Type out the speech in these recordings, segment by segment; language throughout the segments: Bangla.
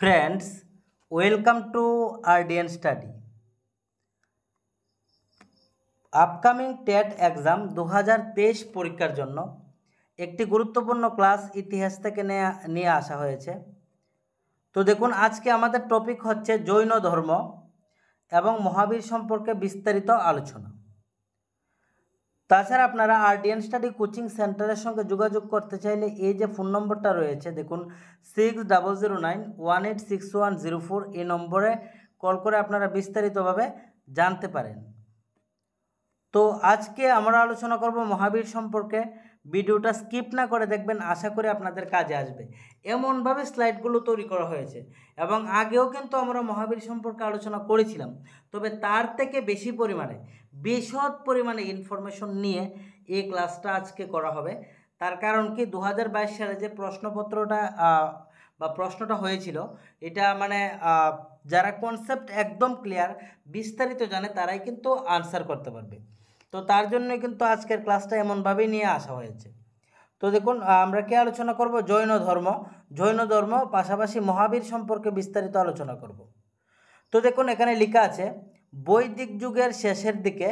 friends welcome to art and study upcoming TET exam দু পরীক্ষার জন্য একটি গুরুত্বপূর্ণ ক্লাস ইতিহাস থেকে নিয়ে আসা হয়েছে তো দেখুন আজকে আমাদের টপিক হচ্ছে জৈন ধর্ম এবং মহাবীর সম্পর্কে বিস্তারিত আলোচনা তাছাড়া আপনারা আরডিয়ান স্টাডি কোচিং সেন্টারের সঙ্গে যোগাযোগ করতে চাইলে এই যে ফোন নম্বরটা রয়েছে দেখুন six double zero nine one eight six one zero four এই নম্বরে কল করে আপনারা বিস্তারিতভাবে জানতে পারেন তো আজকে আমরা আলোচনা করব মহাবীর সম্পর্কে ভিডিওটা স্কিপ না করে দেখবেন আশা করি আপনাদের কাজে আসবে এমনভাবে স্লাইডগুলো তৈরি করা হয়েছে এবং আগেও কিন্তু আমরা মহাবীর সম্পর্কে আলোচনা করেছিলাম তবে তার থেকে বেশি পরিমাণে বিশদ পরিমাণে ইনফরমেশন নিয়ে এই ক্লাসটা আজকে করা হবে তার কারণ কি দু সালে যে প্রশ্নপত্রটা বা প্রশ্নটা হয়েছিল এটা মানে যারা কনসেপ্ট একদম ক্লিয়ার বিস্তারিত জানে তারাই কিন্তু আনসার করতে পারবে তো তার জন্য কিন্তু আজকের ক্লাসটা এমনভাবেই নিয়ে আসা হয়েছে তো দেখুন আমরা কি আলোচনা করব জৈন ধর্ম জৈন ধর্ম পাশাপাশি মহাবীর সম্পর্কে বিস্তারিত আলোচনা করব তো দেখুন এখানে লেখা আছে বৈদিক যুগের শেষের দিকে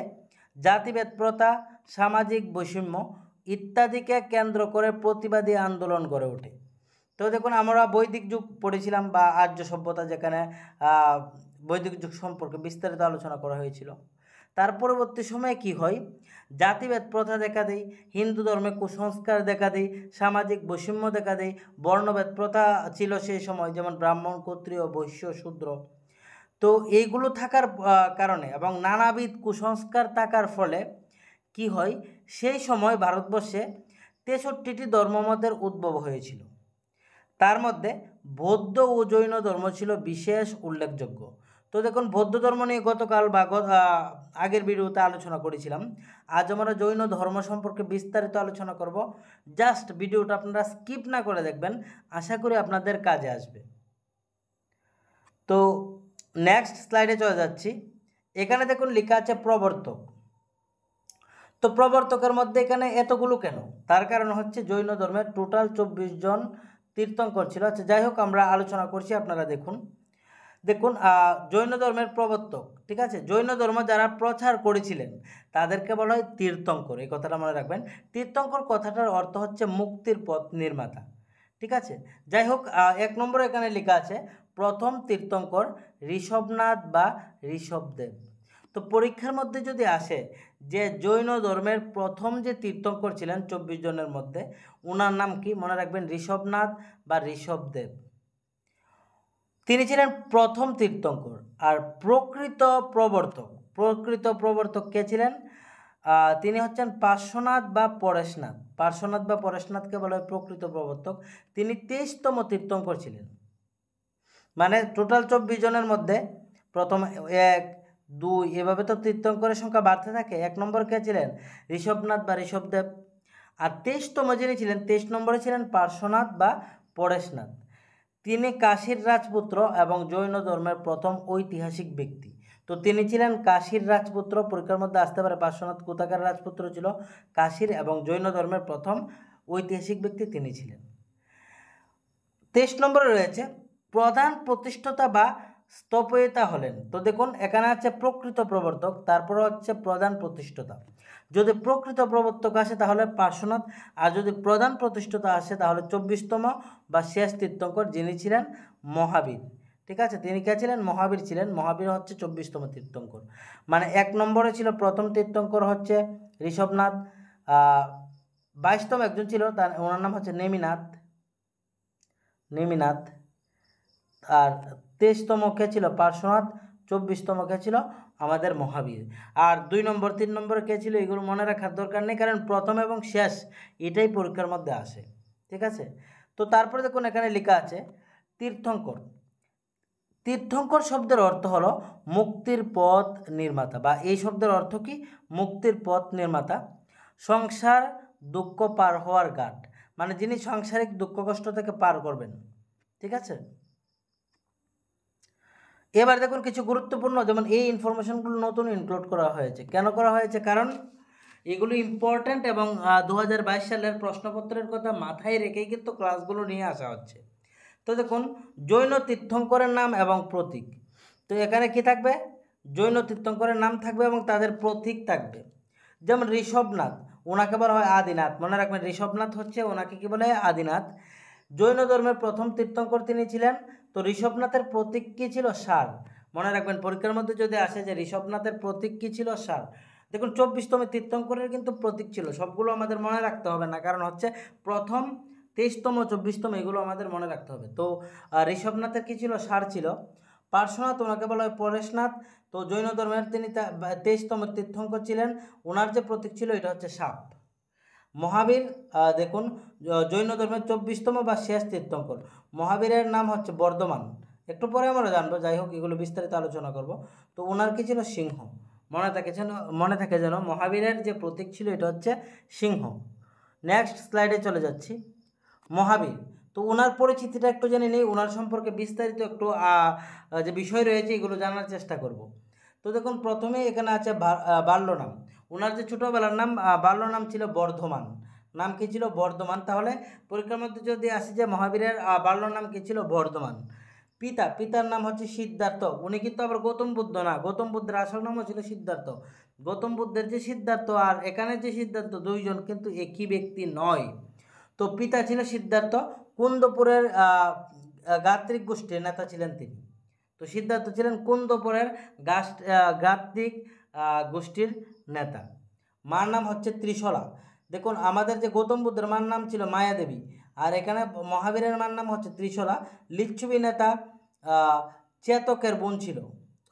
জাতিভেদ প্রথা সামাজিক বৈষম্য ইত্যাদিকে কেন্দ্র করে প্রতিবাদী আন্দোলন গড়ে ওঠে তো দেখুন আমরা বৈদিক যুগ পড়েছিলাম বা আর্য সভ্যতা যেখানে বৈদিক যুগ সম্পর্কে বিস্তারিত আলোচনা করা হয়েছিল তার পরবর্তী সময়ে কি হয় জাতিভেদ প্রথা দেখা দেয় হিন্দু ধর্মে কুসংস্কার দেখা দেয় সামাজিক বৈষম্য দেখা দেয় বর্ণভেদ প্রথা ছিল সেই সময় যেমন ব্রাহ্মণ ক্ষত্রিয় বৈশ্য শূদ্র তো এইগুলো থাকার কারণে এবং নানাবিধ কুসংস্কার থাকার ফলে কি হয় সেই সময় ভারতবর্ষে তেষট্টিটি ধর্মমতের উদ্ভব হয়েছিল তার মধ্যে বৌদ্ধ ও জৈন ধর্ম ছিল বিশেষ উল্লেখযোগ্য তো দেখুন বৌদ্ধ ধর্ম নিয়ে গতকাল বা আগের ভিডিওতে আলোচনা করেছিলাম আজ আমরা জৈন ধর্ম সম্পর্কে বিস্তারিত আলোচনা করব জাস্ট ভিডিওটা আপনারা স্কিপ না করে দেখবেন আশা করি আপনাদের কাজে আসবে তো নেক্সট স্লাইডে চলে যাচ্ছি এখানে দেখুন লেখা আছে প্রবর্তক তো প্রবর্তকের মধ্যে এখানে এতগুলো কেন তার কারণ হচ্ছে জৈন ধর্মের টোটাল চব্বিশ জন তীর্থঙ্কর ছিল আচ্ছা যাই হোক আমরা আলোচনা করছি আপনারা দেখুন দেখুন জৈন ধর্মের প্রবর্তক ঠিক আছে জৈন ধর্ম যারা প্রচার করেছিলেন তাদেরকে বলা হয় তীর্থঙ্কর এই কথাটা মনে রাখবেন তীর্থঙ্কর কথাটার অর্থ হচ্ছে মুক্তির পথ নির্মাতা ঠিক আছে যাই হোক এক নম্বরে এখানে লেখা আছে প্রথম তীর্থঙ্কর ঋষভনাথ বা ঋষভদেব তো পরীক্ষার মধ্যে যদি আসে যে জৈন ধর্মের প্রথম যে তীর্থঙ্কর ছিলেন চব্বিশ জনের মধ্যে ওনার নাম কি মনে রাখবেন ঋষভনাথ বা ঋষভদেব তিনি ছিলেন প্রথম তীর্থঙ্কর আর প্রকৃত প্রবর্তক প্রকৃত প্রবর্তক কে ছিলেন তিনি হচ্ছেন পার্শ্বনাথ বা পরেশনাথ পার্শ্বনাথ বা পরেশনাথকে বলা হয় প্রকৃত প্রবর্তক তিনি তেইশতম তীর্থঙ্কর ছিলেন মানে টোটাল চব্বিশ জনের মধ্যে প্রথম এক দুই এভাবে তো তীর্থঙ্করের সংখ্যা বাড়তে থাকে এক নম্বর কে ছিলেন ঋষভনাথ বা ঋষভদেব আর তেইশতম যিনি ছিলেন তেইশ নম্বরে ছিলেন পার্শ্বনাথ বা পরেশনাথ তিনি কাশীর রাজপুত্র এবং জৈন ধর্মের প্রথম ঐতিহাসিক ব্যক্তি তো তিনি ছিলেন কাশীর রাজপুত্র পরীক্ষার মধ্যে আসতে পারে পার্শ্বনাথ কোথাকার রাজপুত্র ছিল কাশীর এবং জৈন ধর্মের প্রথম ঐতিহাসিক ব্যক্তি তিনি ছিলেন তেইশ নম্বরে রয়েছে প্রধান প্রতিষ্ঠাতা বা স্তপয়িতা হলেন তো দেখুন এখানে আছে প্রকৃত প্রবর্তক তারপর হচ্ছে প্রধান প্রতিষ্ঠাতা যদি প্রকৃত প্রবর্তক আসে তাহলে পার্শ্বনাথ আর যদি প্রধান প্রতিষ্ঠাতা আসে তাহলে চব্বিশতম বা শেষ তীর্থঙ্কর যিনি ছিলেন মহাবীর ঠিক আছে তিনি কে ছিলেন মহাবীর ছিলেন মহাবীর হচ্ছে চব্বিশতম তীর্থঙ্কর মানে এক নম্বরে ছিল প্রথম তীর্থঙ্কর হচ্ছে ঋষভনাথ বাইশতম একজন ছিল তার ওনার নাম হচ্ছে নেমিনাথ নেমিনাথ আর তেইশতম কে ছিল পার্শ্বনাথ চব্বিশতম কে ছিল আমাদের মহাবীর আর দুই নম্বর তিন নম্বর কে ছিল এগুলো মনে রাখার দরকার নেই কারণ প্রথম এবং শেষ এটাই পরীক্ষার মধ্যে আসে ঠিক আছে তো তারপরে দেখুন এখানে লেখা আছে তীর্থঙ্কর তীর্থঙ্কর শব্দের অর্থ হলো মুক্তির পথ নির্মাতা বা এই শব্দের অর্থ কি মুক্তির পথ নির্মাতা সংসার দুঃখ পার হওয়ার গাঠ মানে যিনি সাংসারিক দুঃখ কষ্ট থেকে পার করবেন ঠিক আছে এবার দেখুন কিছু গুরুত্বপূর্ণ যেমন এই ইনফরমেশনগুলো নতুন ইনক্লুড করা হয়েছে কেন করা হয়েছে কারণ এগুলো ইম্পর্ট্যান্ট এবং দু সালের প্রশ্নপত্রের কথা মাথায় রেখেই কিন্তু ক্লাসগুলো নিয়ে আসা হচ্ছে তো দেখুন জৈন তীর্থঙ্করের নাম এবং প্রতীক তো এখানে কি থাকবে জৈন তীর্থঙ্করের নাম থাকবে এবং তাদের প্রতীক থাকবে যেমন ঋষভনাথ ওনাকে বলা হয় আদিনাথ মনে রাখবেন ঋষভনাথ হচ্ছে ওনাকে কী বলে আদিনাথ জৈন ধর্মের প্রথম তীর্থঙ্কর তিনি ছিলেন তো ঋষভনাথের প্রতীক কী ছিল সার মনে রাখবেন পরীক্ষার মধ্যে যদি আসে যে ঋষভনাথের প্রতীক কী ছিল সার দেখুন চব্বিশতম তীর্থঙ্করের কিন্তু প্রতীক ছিল সবগুলো আমাদের মনে রাখতে হবে না কারণ হচ্ছে প্রথম তেইশতম চব্বিশতম এগুলো আমাদের মনে রাখতে হবে তো ঋষভনাথের কী ছিল সার ছিল পার্শ্বনাথ ওনাকে বলা হয় পরেশনাথ তো জৈন ধর্মের তিনি তেইশতম তীর্থঙ্কর ছিলেন ওনার যে প্রতীক ছিল এটা হচ্ছে সাপ মহাবীর দেখুন জৈন ধর্মের চব্বিশতম বা শেষ তীর্থঙ্কর মহাবীরের নাম হচ্ছে বর্ধমান একটু পরে আমরা জানবো যাই হোক এগুলো বিস্তারিত আলোচনা করব তো ওনার কি ছিল সিংহ মনে থাকে যেন মনে থাকে যেন মহাবীরের যে প্রতীক ছিল এটা হচ্ছে সিংহ নেক্সট স্লাইডে চলে যাচ্ছি মহাবীর তো ওনার পরিচিতিটা একটু জেনে নিই ওনার সম্পর্কে বিস্তারিত একটু যে বিষয় রয়েছে এগুলো জানার চেষ্টা করব তো দেখুন প্রথমে এখানে আছে নাম ওনার যে ছোটোবেলার নাম বাল্য নাম ছিল বর্ধমান নাম কী ছিল বর্ধমান তাহলে পরীক্ষার মধ্যে যদি আসি যে মহাবীরের বাল্য নাম কী ছিল বর্ধমান পিতা পিতার নাম হচ্ছে সিদ্ধার্থ উনি কিন্তু আবার গৌতম বুদ্ধ না গৌতম বুদ্ধের আসল নামও ছিল সিদ্ধার্থ গৌতম বুদ্ধের যে সিদ্ধার্থ আর এখানে যে সিদ্ধার্থ দুইজন কিন্তু একই ব্যক্তি নয় তো পিতা ছিল সিদ্ধার্থ কুন্দপুরের গাত্রিক গোষ্ঠীর নেতা ছিলেন তিনি তো সিদ্ধার্থ ছিলেন কুন্দপুরের গাস্ট গাত্রিক গোষ্ঠীর নেতা মার নাম হচ্ছে ত্রিশলা দেখুন আমাদের যে গৌতম বুদ্ধের মার নাম ছিল মায়াদেবী আর এখানে মহাবীরের মার নাম হচ্ছে ত্রিশলা লিচ্ছবি নেতা চেতকের বোন ছিল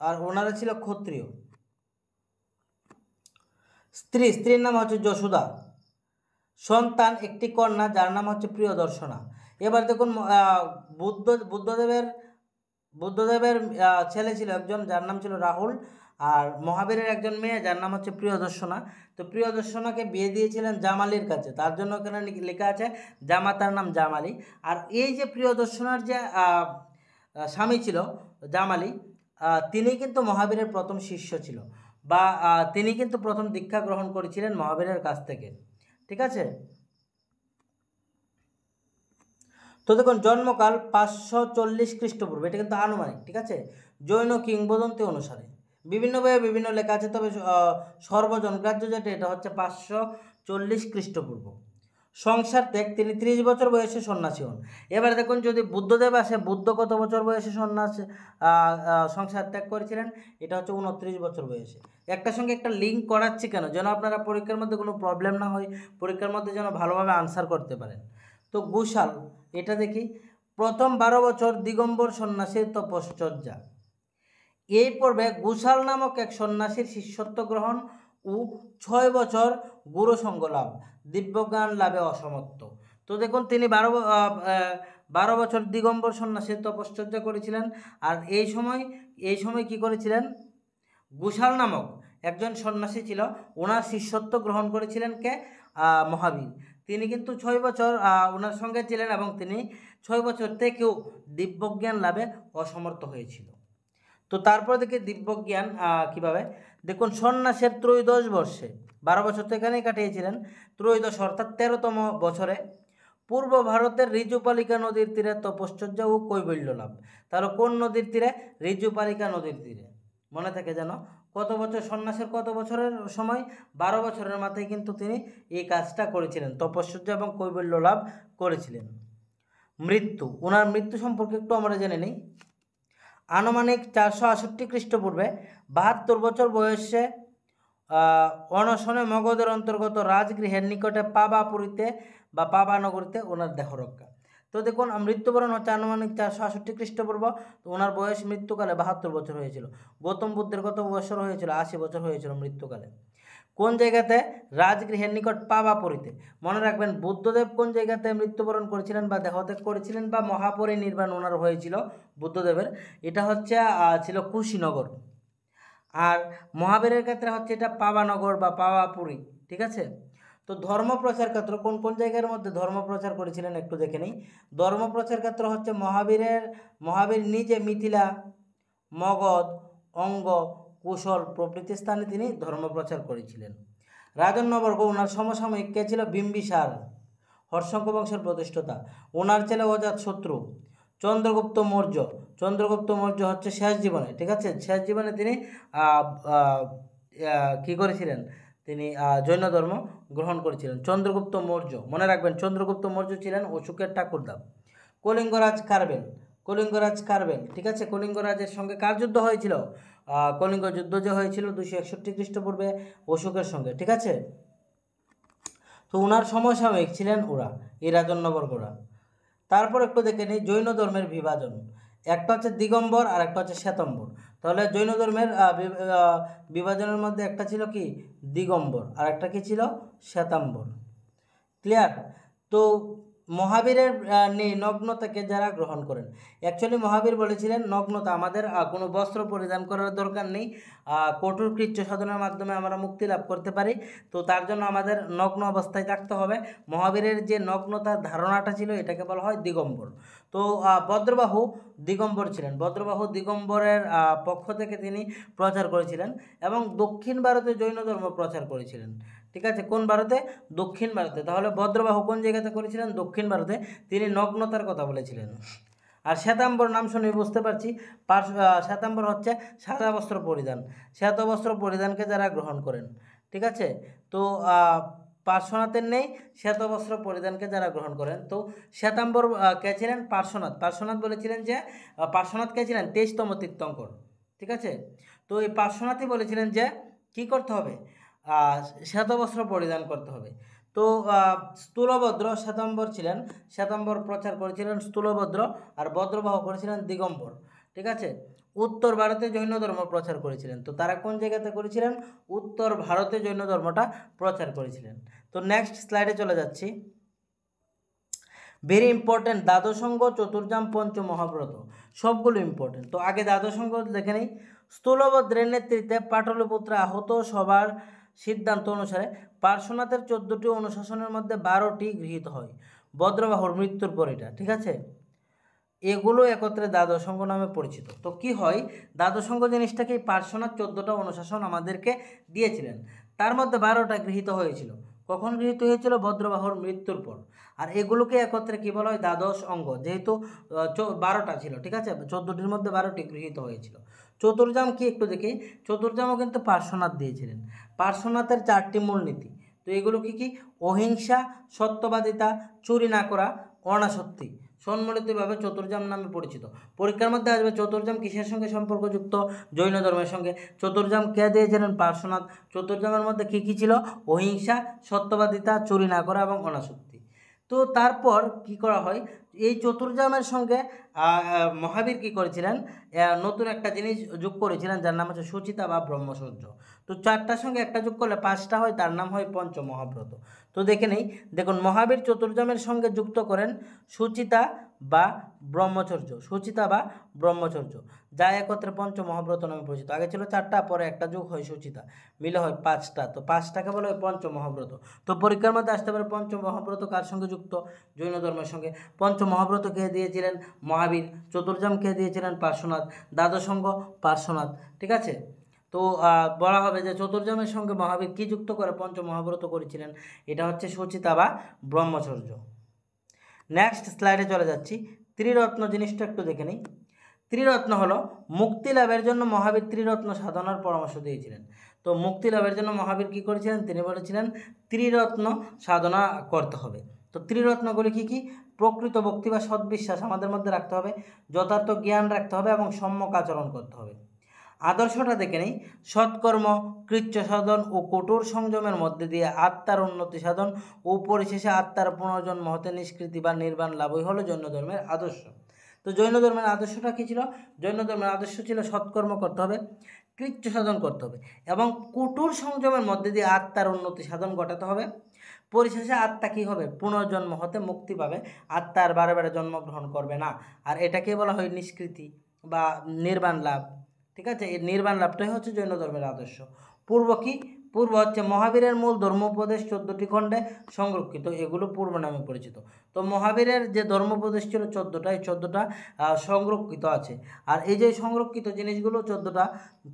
আর ওনারা ছিল ক্ষত্রিয় স্ত্রী স্ত্রীর নাম হচ্ছে যশোদা সন্তান একটি কন্যা যার নাম হচ্ছে প্রিয়দর্শনা এবার দেখুন বুদ্ধ বুদ্ধদেবের বুদ্ধদেবের ছেলে ছিল একজন যার নাম ছিল রাহুল আর মহাবীরের একজন মেয়ে যার নাম হচ্ছে প্রিয়দর্শনা তো প্রিয়দর্শনাকে বিয়ে দিয়েছিলেন জামালির কাছে তার জন্য ওখানে লেখা আছে জামাতার নাম জামালি আর এই যে প্রিয়দর্শনার যে স্বামী ছিল জামালি তিনি কিন্তু মহাবীরের প্রথম শিষ্য ছিল বা তিনি কিন্তু প্রথম দীক্ষা গ্রহণ করেছিলেন মহাবীরের কাছ থেকে ঠিক আছে তো দেখুন জন্মকাল পাঁচশো চল্লিশ খ্রিস্টপূর্ব এটা কিন্তু আনুমানিক ঠিক আছে জৈন কিংবদন্তি অনুসারে বিভিন্নভাবে বিভিন্ন লেখা আছে তবে সর্বজনগ্রাহ্য যেটা এটা হচ্ছে পাঁচশো চল্লিশ খ্রিস্টপূর্ব সংসার ত্যাগ তিনি ত্রিশ বছর বয়সে সন্ন্যাসী হন এবার দেখুন যদি বুদ্ধদেব আসে বুদ্ধ কত বছর বয়সে সন্ন্যাস সংসার ত্যাগ করেছিলেন এটা হচ্ছে উনত্রিশ বছর বয়সে একটার সঙ্গে একটা লিঙ্ক করাচ্ছি কেন যেন আপনারা পরীক্ষার মধ্যে কোনো প্রবলেম না হয় পরীক্ষার মধ্যে যেন ভালোভাবে আনসার করতে পারেন তো গুশাল এটা দেখি প্রথম বারো বছর দিগম্বর সন্ন্যাসীর তপশ্চর্যা এই পর্বে গুসাল নামক এক সন্ন্যাসীর শিষ্যত্ব গ্রহণ ও ছয় বছর গুরু সঙ্গ লাভ দিব্যজ্ঞান লাভে অসমর্থ তো দেখুন তিনি বারো বারো বছর দিগম্বর সন্ন্যাসীর তপশ্চর্যা করেছিলেন আর এই সময় এই সময় কি করেছিলেন গুসাল নামক একজন সন্ন্যাসী ছিল ওনার শিষ্যত্ব গ্রহণ করেছিলেন কে মহাবীর তিনি কিন্তু ছয় বছর ওনার সঙ্গে ছিলেন এবং তিনি ছয় বছর থেকেও দিব্যজ্ঞান লাভে অসমর্থ হয়েছিল তো তারপর দেখি দিব্যজ্ঞান কিভাবে দেখুন সন্ন্যাসের ত্রয়োদশ বর্ষে বারো বছর তো এখানেই কাটিয়েছিলেন ত্রয়োদশ অর্থাৎ তেরোতম বছরে পূর্ব ভারতের রিজুপালিকা নদীর তীরে তপশ্চর্যা ও কৈবল্য লাভ তাহলে কোন নদীর তীরে রিজুপালিকা নদীর তীরে মনে থাকে যেন কত বছর সন্ন্যাসের কত বছরের সময় বারো বছরের মাথায় কিন্তু তিনি এই কাজটা করেছিলেন তপশ্চর্যা এবং কৈবল্য লাভ করেছিলেন মৃত্যু ওনার মৃত্যু সম্পর্কে একটু আমরা জেনে নিই আনুমানিক চারশো আষট্টি খ্রিস্টপূর্বে বাহাত্তর বছর বয়সে অনশনে মগধের অন্তর্গত রাজগৃহের নিকটে পাবা পুরীতে বা পাবা নগরীতে ওনার দেহ রক্ষা তো দেখুন মৃত্যুবরণ হচ্ছে আনুমানিক চারশো আষট্টি খ্রিস্টপূর্ব তো ওনার বয়স মৃত্যুকালে বাহাত্তর বছর হয়েছিল গৌতম বুদ্ধের কত বছর হয়েছিল আশি বছর হয়েছিল মৃত্যুকালে কোন জায়গাতে রাজগৃহের নিকট পাবাপুরীতে মনে রাখবেন বুদ্ধদেব কোন জায়গাতে মৃত্যুবরণ করেছিলেন বা দেহত্যাগ করেছিলেন বা মহাপরি নির্বাণ ওনার হয়েছিল বুদ্ধদেবের এটা হচ্ছে ছিল কুশীনগর আর মহাবীরের ক্ষেত্রে হচ্ছে এটা পাবানগর বা পাবাপুরী ঠিক আছে তো ধর্ম প্রচার ক্ষেত্র কোন কোন জায়গার মধ্যে ধর্ম প্রচার করেছিলেন একটু দেখে নিই ধর্ম ক্ষেত্র হচ্ছে মহাবীরের মহাবীর নিজে মিথিলা মগধ অঙ্গ কৌশল প্রভৃতি স্থানে তিনি ধর্মপ্রচার করেছিলেন রাজন্যবর্গ ওনার সমসাময়িক কে ছিল বিম্বিসার হর্ষঙ্ক বংশের প্রতিষ্ঠাতা ওনার ছেলে অজাত শত্রু চন্দ্রগুপ্ত মৌর্য চন্দ্রগুপ্ত মৌর্য হচ্ছে শেষ জীবনে ঠিক আছে শেষ জীবনে তিনি কি করেছিলেন তিনি জৈন ধর্ম গ্রহণ করেছিলেন চন্দ্রগুপ্ত মৌর্য মনে রাখবেন চন্দ্রগুপ্ত মৌর্য ছিলেন অশোকের ঠাকুরদা কলিঙ্গরাজ কারবেল কলিঙ্গরাজ কারবেল ঠিক আছে কলিঙ্গরাজের সঙ্গে কার যুদ্ধ হয়েছিল কলিঙ্গ যুদ্ধ যে হয়েছিল দুশো একষট্টি খ্রিস্টপূর্বে অশোকের সঙ্গে ঠিক আছে তো ওনার সমসাময়িক ছিলেন ওরা এই রাজন্যবর্গরা তারপর একটু দেখে নিই জৈন ধর্মের বিভাজন একটা হচ্ছে দিগম্বর আর একটা হচ্ছে শ্বেতম্বর তাহলে জৈন ধর্মের বিভাজনের মধ্যে একটা ছিল কি দিগম্বর আর একটা কি ছিল শ্বেতাম্বর ক্লিয়ার তো মহাবীরের নেই নগ্নতাকে যারা গ্রহণ করেন অ্যাকচুয়ালি মহাবীর বলেছিলেন নগ্নতা আমাদের কোনো বস্ত্র পরিধান করার দরকার নেই কঠোর কৃচ্ছ সাধনার মাধ্যমে আমরা মুক্তি লাভ করতে পারি তো তার জন্য আমাদের নগ্ন অবস্থায় থাকতে হবে মহাবীরের যে নগ্নতার ধারণাটা ছিল এটাকে বলা হয় দিগম্বর তো ভদ্রবাহু দিগম্বর ছিলেন ভদ্রবাহু দিগম্বরের পক্ষ থেকে তিনি প্রচার করেছিলেন এবং দক্ষিণ ভারতে জৈন ধর্ম প্রচার করেছিলেন ঠিক আছে কোন ভারতে দক্ষিণ ভারতে তাহলে ভদ্রবাহু কোন জায়গাতে করেছিলেন দক্ষিণ ভারতে তিনি নগ্নতার কথা বলেছিলেন আর শ্বেতাম্বর নাম শুনে বুঝতে পারছি শ্বেতাম্বর হচ্ছে সাদা বস্ত্র পরিধান শ্বেত বস্ত্র পরিধানকে যারা গ্রহণ করেন ঠিক আছে তো পার্শ্বনাথের নেই শ্বেত বস্ত্র পরিধানকে যারা গ্রহণ করেন তো শ্বেতাম্বর কে ছিলেন পার্শ্বনাথ পার্শ্বনাথ বলেছিলেন যে পার্শ্বনাথ কে ছিলেন তেইশতম তীর্থঙ্কর ঠিক আছে তো এই পার্শ্বনাথই বলেছিলেন যে কি করতে হবে শ্বেতবস্ত্র পরিধান করতে হবে তো স্থূলভদ্র শ্বেতম্বর ছিলেন শ্বেতম্বর প্রচার করেছিলেন স্থূলভদ্র আর ভদ্রবাহ করেছিলেন দিগম্বর ঠিক আছে উত্তর ভারতে জৈন ধর্ম প্রচার করেছিলেন তো তারা কোন জায়গাতে করেছিলেন উত্তর ভারতে জৈন ধর্মটা প্রচার করেছিলেন তো নেক্সট স্লাইডে চলে যাচ্ছি ভেরি ইম্পর্টেন্ট দ্বাদশঙ্গ চতুর্জাম পঞ্চ মহাব্রত সবগুলো ইম্পর্টেন্ট তো আগে দ্বাদশঙ্গ দেখে নেই স্থূলভদ্রের নেতৃত্বে পাটলিপুত্র আহত সবার সিদ্ধান্ত অনুসারে পার্শ্বনাথের চোদ্দোটি অনুশাসনের মধ্যে বারোটি গৃহীত হয় বদ্রবাহুর মৃত্যুর পর এটা ঠিক আছে এগুলো একত্রে দ্বাদশঙ্গ নামে পরিচিত তো কি হয় দ্বাদশঙ্গ জিনিসটাকে পার্শ্বনাথ চোদ্দোটা অনুশাসন আমাদেরকে দিয়েছিলেন তার মধ্যে বারোটা গৃহীত হয়েছিল কখন গৃহীত হয়েছিল ভদ্রবাহুর মৃত্যুর পর আর এগুলোকে একত্রে কী বলা হয় দ্বাদশ অঙ্গ যেহেতু বারোটা ছিল ঠিক আছে চোদ্দোটির মধ্যে বারোটি গৃহীত হয়েছিল চতুর্জাম কি একটু দেখি চতুর্জামও কিন্তু পার্শ্বনাথ দিয়েছিলেন পার্শ্বনাথের চারটি মূলনীতি তো এগুলো কি কি অহিংসা সত্যবাদিতা চুরি না করা অনাসক্তি সম্মিলিতভাবে চতুর্জাম নামে পরিচিত পরীক্ষার মধ্যে আসবে চতুর্জাম কিসের সঙ্গে সম্পর্কযুক্ত জৈন ধর্মের সঙ্গে চতুর্জাম কে দিয়েছিলেন পার্শ্বনাথ চতুর্জামের মধ্যে কী কী ছিল অহিংসা সত্যবাদিতা চুরি না করা এবং অনাসক্তি তো তারপর কি করা হয় এই চতুর্জামের সঙ্গে মহাবীর কী করেছিলেন নতুন একটা জিনিস যোগ করেছিলেন যার নাম হচ্ছে সুচিতা বা ব্রহ্মসূর্য তো চারটার সঙ্গে একটা যোগ করলে পাঁচটা হয় তার নাম হয় পঞ্চমহাব্রত তো দেখে নেই দেখুন মহাবীর চতুর্জামের সঙ্গে যুক্ত করেন সুচিতা বা ব্রহ্মচর্য সুচিতা বা ব্রহ্মচর্য যা একত্রে পঞ্চ মহাব্রত নামে পরিচিত আগে ছিল চারটা পরে একটা যোগ হয় সুচিতা মিলে হয় পাঁচটা তো পাঁচটাকে বলা হয় পঞ্চ মহাব্রত তো পরীক্ষার মধ্যে আসতে পারে পঞ্চ মহাব্রত কার সঙ্গে যুক্ত জৈন ধর্মের সঙ্গে পঞ্চ মহাব্রত কে দিয়েছিলেন মহাবীর চতুর্জাম কে দিয়েছিলেন পার্শ্বনাথ দ্বাদশঙ্গ পার্শ্বনাথ ঠিক আছে তো বলা হবে যে চতুর্জামের সঙ্গে মহাবীর কী যুক্ত করে পঞ্চ মহাব্রত করেছিলেন এটা হচ্ছে সুচিতা বা ব্রহ্মচর্য নেক্সট স্লাইডে চলে যাচ্ছি ত্রিরত্ন জিনিসটা একটু দেখে নিই ত্রিরত্ন হলো মুক্তি লাভের জন্য মহাবীর ত্রিরত্ন সাধনার পরামর্শ দিয়েছিলেন তো মুক্তি লাভের জন্য মহাবীর কী করেছিলেন তিনি বলেছিলেন ত্রিরত্ন সাধনা করতে হবে তো ত্রিরত্নগুলি কী কী প্রকৃত ভক্তি বা সদ্বিশ্বাস আমাদের মধ্যে রাখতে হবে যথার্থ জ্ঞান রাখতে হবে এবং সম্যক আচরণ করতে হবে আদর্শটা দেখে নিই সৎকর্ম কৃচ্ছ সাধন ও কঠোর সংযমের মধ্যে দিয়ে আত্মার উন্নতি সাধন ও পরিশেষে আত্মার পুনর্জন্ম হতে নিষ্কৃতি বা নির্বাণ লাভই হলো জৈন ধর্মের আদর্শ তো জৈন ধর্মের আদর্শটা কী ছিল জৈন ধর্মের আদর্শ ছিল সৎকর্ম করতে হবে কৃচ্ছ সাধন করতে হবে এবং কঠোর সংযমের মধ্যে দিয়ে আত্মার উন্নতি সাধন ঘটাতে হবে পরিশেষে আত্মা কী হবে পুনর্জন্ম হতে মুক্তি পাবে আত্মা আর বারে বারে জন্মগ্রহণ করবে না আর এটাকে বলা হয় নিষ্কৃতি বা নির্বাণ লাভ ঠিক আছে এর নির্বাণ লাভটাই হচ্ছে জৈন ধর্মের আদর্শ পূর্ব কি পূর্ব হচ্ছে মহাবীরের মূল ধর্মোপদেশ চোদ্দোটি খণ্ডে সংরক্ষিত এগুলো পূর্ব নামে পরিচিত তো মহাবীরের যে ধর্মোপদেশ ছিল চোদ্দোটা এই চোদ্দোটা সংরক্ষিত আছে আর এই যে সংরক্ষিত জিনিসগুলো চোদ্দোটা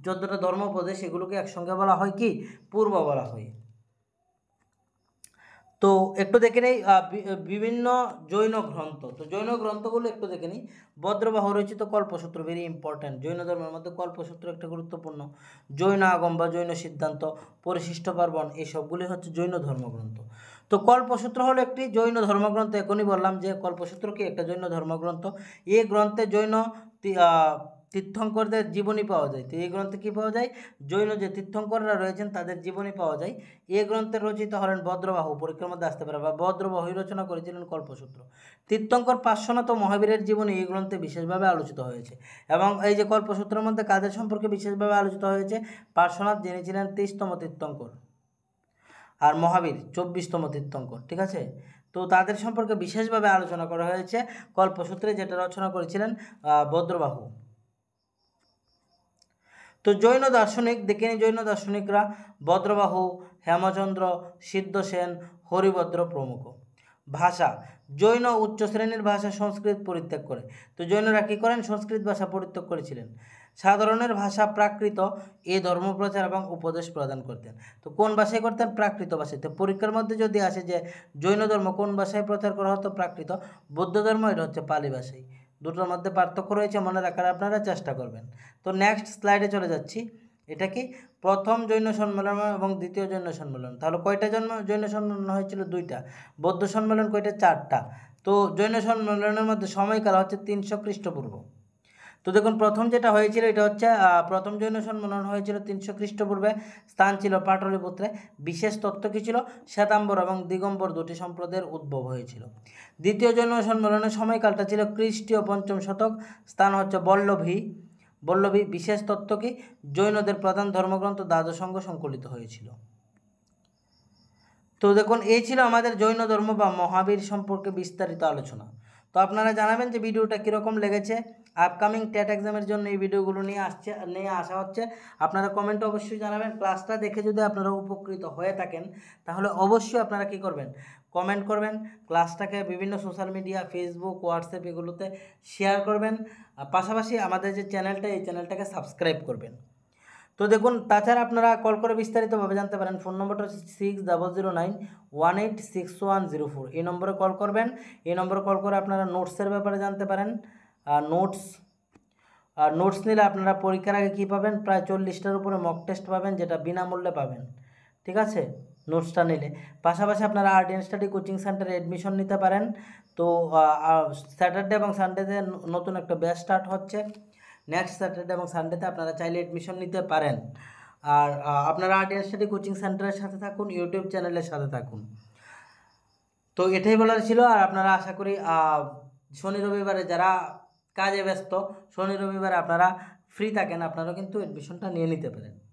চোদ্দোটা ধর্মোপদেশ এগুলোকে একসঙ্গে বলা হয় কি পূর্ব বলা হয় তো একটু দেখে নেই বিভিন্ন জৈন গ্রন্থ তো জৈন গ্রন্থগুলো একটু দেখে নিই বদ্রবাহ রচিত কল্পসূত্র ভেরি ইম্পর্ট্যান্ট জৈন ধর্মের মধ্যে কল্পসূত্র একটা গুরুত্বপূর্ণ জৈন আগম বা জৈন সিদ্ধান্ত পরিশিষ্ট পার্বণ এই সবগুলি হচ্ছে জৈন ধর্মগ্রন্থ তো কল্পসূত্র হলো একটি জৈন ধর্মগ্রন্থ এখনই বললাম যে কল্পসূত্র কি একটা জৈন ধর্মগ্রন্থ এই গ্রন্থে জৈন তীর্থঙ্করদের জীবনী পাওয়া যায় তো এই গ্রন্থে কী পাওয়া যায় জৈন যে তীর্থঙ্কররা রয়েছেন তাদের জীবনী পাওয়া যায় এই গ্রন্থের রচিত হলেন বদ্রবাহু পরীক্ষার মধ্যে আসতে পারে বা বদ্রবাহু রচনা করেছিলেন কল্পসূত্র তীর্থঙ্কর পার্শ্বনাথ মহাবীরের জীবনী এই গ্রন্থে বিশেষভাবে আলোচিত হয়েছে এবং এই যে কল্পসূত্রের মধ্যে কাদের সম্পর্কে বিশেষভাবে আলোচিত হয়েছে পার্শ্বনাথ যিনি ছিলেন তেইশতম তীর্থঙ্কর আর মহাবীর চব্বিশতম তীর্থঙ্কর ঠিক আছে তো তাদের সম্পর্কে বিশেষভাবে আলোচনা করা হয়েছে কল্পসূত্রে যেটা রচনা করেছিলেন বদ্রবাহু তো জৈন দার্শনিক দেখেনি জৈন দার্শনিকরা ভদ্রবাহু হেমচন্দ্র সিদ্ধসেন হরিভদ্র প্রমুখ ভাষা জৈন উচ্চ শ্রেণীর ভাষা সংস্কৃত পরিত্যাগ করে তো জৈনরা কী করেন সংস্কৃত ভাষা পরিত্যাগ করেছিলেন সাধারণের ভাষা প্রাকৃত এ ধর্মপ্রচার এবং উপদেশ প্রদান করতেন তো কোন ভাষায় করতেন প্রাকৃত ভাষায় তো পরীক্ষার মধ্যে যদি আসে যে জৈন ধর্ম কোন ভাষায় প্রচার করা হতো প্রাকৃত বৌদ্ধ ধর্ম এটা হচ্ছে পালি ভাষায় দুটোর মধ্যে পার্থক্য রয়েছে মনে রাখার আপনারা চেষ্টা করবেন তো নেক্সট স্লাইডে চলে যাচ্ছি এটা কি প্রথম জৈন সম্মেলন এবং দ্বিতীয় জৈন সম্মেলন তাহলে কয়টা জন্ম জৈন সম্মেলন হয়েছিল দুইটা বৌদ্ধ সম্মেলন কয়টা চারটা তো জৈন সম্মেলনের মধ্যে সময়কাল হচ্ছে তিনশো খ্রিস্টপূর্ব তো দেখুন প্রথম যেটা হয়েছিল এটা হচ্ছে প্রথম জৈন সম্মেলন হয়েছিল তিনশো খ্রিস্টপূর্বে স্থান ছিল পাটলিপুত্রে বিশেষ তত্ত্ব কী ছিল শ্বেতাম্বর এবং দিগম্বর দুটি সম্প্রদায়ের উদ্ভব হয়েছিল দ্বিতীয় জৈন সম্মেলনের সময়কালটা ছিল খ্রিস্টীয় পঞ্চম শতক স্থান হচ্ছে বল্লভী বল্লভী বিশেষ তত্ত্ব কি জৈনদের প্রধান ধর্মগ্রন্থ দ্বাদশঙ্গ সংকলিত হয়েছিল তো দেখুন এই ছিল আমাদের জৈন ধর্ম বা মহাবীর সম্পর্কে বিস্তারিত আলোচনা তো আপনারা জানাবেন যে ভিডিওটা কীরকম লেগেছে আপকামিং টেট এক্সামের জন্য এই ভিডিওগুলো নিয়ে আসছে নিয়ে আসা হচ্ছে আপনারা কমেন্ট অবশ্যই জানাবেন ক্লাসটা দেখে যদি আপনারা উপকৃত হয়ে থাকেন তাহলে অবশ্যই আপনারা কি করবেন কমেন্ট করবেন ক্লাসটাকে বিভিন্ন সোশ্যাল মিডিয়া ফেসবুক হোয়াটসঅ্যাপ এগুলোতে শেয়ার করবেন পাশাপাশি আমাদের যে চ্যানেলটা এই চ্যানেলটাকে সাবস্ক্রাইব করবেন তো দেখুন তাছাড়া আপনারা কল করে বিস্তারিতভাবে জানতে পারেন ফোন নম্বরটা six double zero nine one eight six one zero four এই নম্বরে কল করবেন এই নম্বরে কল করে আপনারা নোটসের ব্যাপারে জানতে পারেন নোটস আর নোটস নিলে আপনারা পরীক্ষার আগে কী পাবেন প্রায় চল্লিশটার উপরে মক টেস্ট পাবেন যেটা বিনামূল্যে পাবেন ঠিক আছে নোটসটা নিলে পাশাপাশি আপনারা আর্ট অ্যান্ড স্টাডি কোচিং সেন্টারে অ্যাডমিশন নিতে পারেন তো স্যাটারডে এবং সানডেতে নতুন একটা ব্যাচ স্টার্ট হচ্ছে নেক্সট স্যাটারডে এবং সানডেতে আপনারা চাইলে অ্যাডমিশন নিতে পারেন আর আপনারা আর্টিয়ার স্টাডি কোচিং সেন্টারের সাথে থাকুন ইউটিউব চ্যানেলের সাথে থাকুন তো এটাই বলার ছিল আর আপনারা আশা করি শনি রবিবারে যারা কাজে ব্যস্ত শনি রবিবারে আপনারা ফ্রি থাকেন আপনারাও কিন্তু অ্যাডমিশনটা নিয়ে নিতে পারেন